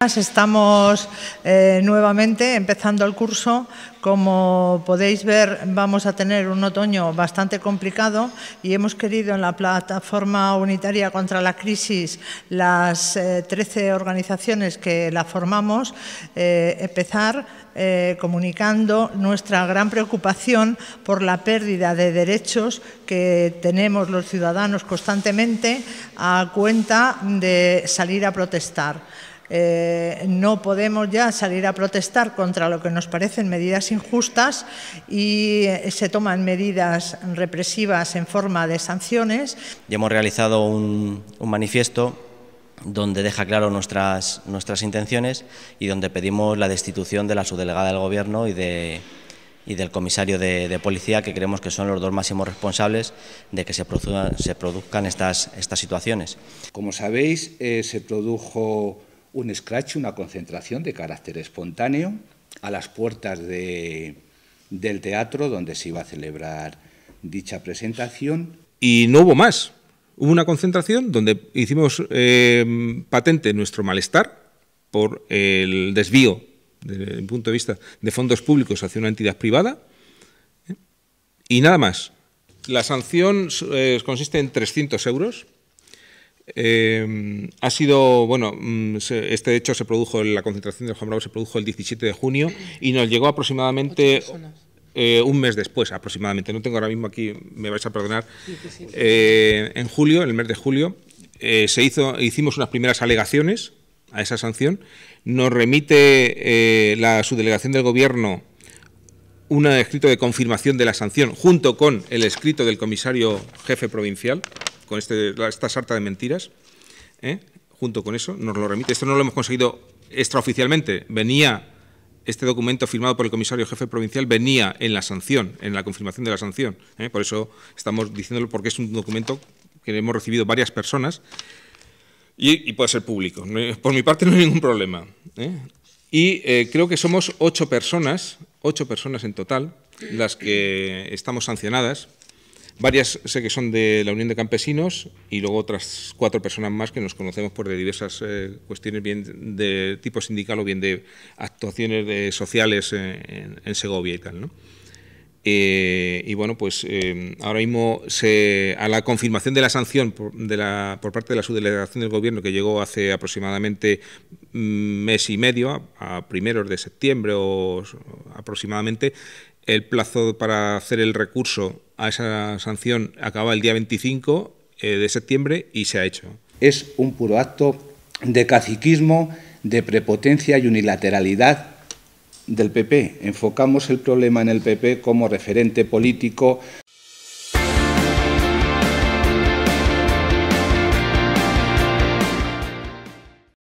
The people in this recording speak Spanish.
Estamos eh, nuevamente empezando el curso. Como podéis ver, vamos a tener un otoño bastante complicado y hemos querido en la plataforma unitaria contra la crisis, las 13 eh, organizaciones que la formamos, eh, empezar comunicando nuestra gran preocupación por la pérdida de derechos que tenemos los ciudadanos constantemente a cuenta de salir a protestar. Eh, no podemos ya salir a protestar contra lo que nos parecen medidas injustas y eh, se toman medidas represivas en forma de sanciones. Y hemos realizado un, manifiesto donde deja claro nuestras, nuestras intenciones y donde pedimos la destitución de la subdelegada del Gobierno y, y del comisario de, policía, que creemos que son los dos máximos responsables de que se, produzcan, estas, estas situaciones. Como sabéis, eh, se produjo un scratch, una concentración de carácter espontáneo a las puertas de, del teatro donde se iba a celebrar dicha presentación. Y no hubo más. Hubo una concentración donde hicimos eh, patente nuestro malestar por el desvío, desde el punto de vista de fondos públicos hacia una entidad privada. ¿eh? Y nada más. La sanción eh, consiste en 300 euros Em, ha sido, bueno, mm, este hecho se produjo, la concentración de Juan Bravo se produjo el 17 de junio y nos llegó aproximadamente eh, un mes después, aproximadamente. No tengo ahora mismo aquí, me vais a perdonar. Eh, en julio, en el mes de julio, eh, se hizo, hicimos unas primeras alegaciones a esa sanción. Nos remite la subdelegación del Gobierno un escrito de confirmación de la sanción junto con el escrito del comisario jefe provincial con este, esta sarta de mentiras, ¿eh? junto con eso, nos lo remite. Esto no lo hemos conseguido extraoficialmente. Venía este documento firmado por el comisario jefe provincial venía en la sanción, en la confirmación de la sanción. ¿eh? Por eso estamos diciéndolo porque es un documento que hemos recibido varias personas y, puede ser público. Por mi parte no hay ningún problema. ¿eh? Y creo que somos ocho personas, ocho personas en total, las que estamos sancionadas Varias sé que son de la Unión de Campesinos y luego otras cuatro personas más que nos conocemos por diversas eh, cuestiones, bien de tipo sindical o bien de actuaciones sociales en, Segovia y tal. Eh, y bueno, pues em, ahora mismo se, a la confirmación de la sanción por, de la, por parte de la subdelegación del Gobierno que llegó hace aproximadamente mm, mes y medio, a, primeros de septiembre o aproximadamente, el plazo para hacer el recurso a esa sanción acaba el día 25 eh, de septiembre y se ha hecho. Es un puro acto de caciquismo, de prepotencia y unilateralidad del PP. Enfocamos el problema en el PP como referente político